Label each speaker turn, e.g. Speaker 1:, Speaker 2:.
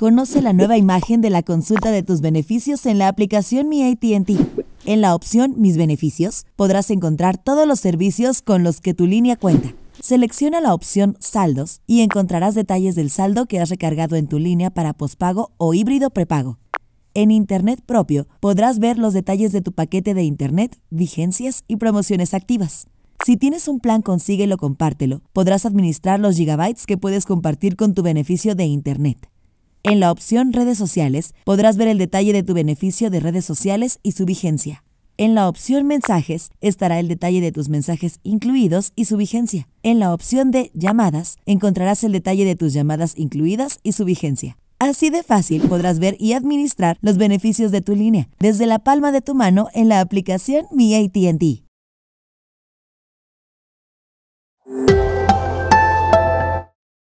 Speaker 1: Conoce la nueva imagen de la consulta de tus beneficios en la aplicación Mi ATT. En la opción Mis beneficios podrás encontrar todos los servicios con los que tu línea cuenta. Selecciona la opción Saldos y encontrarás detalles del saldo que has recargado en tu línea para pospago o híbrido prepago. En Internet propio podrás ver los detalles de tu paquete de Internet, vigencias y promociones activas. Si tienes un plan Consíguelo, compártelo, podrás administrar los gigabytes que puedes compartir con tu beneficio de Internet. En la opción Redes sociales podrás ver el detalle de tu beneficio de redes sociales y su vigencia. En la opción Mensajes estará el detalle de tus mensajes incluidos y su vigencia. En la opción de Llamadas encontrarás el detalle de tus llamadas incluidas y su vigencia. Así de fácil podrás ver y administrar los beneficios de tu línea desde la palma de tu mano en
Speaker 2: la aplicación Mi ATT.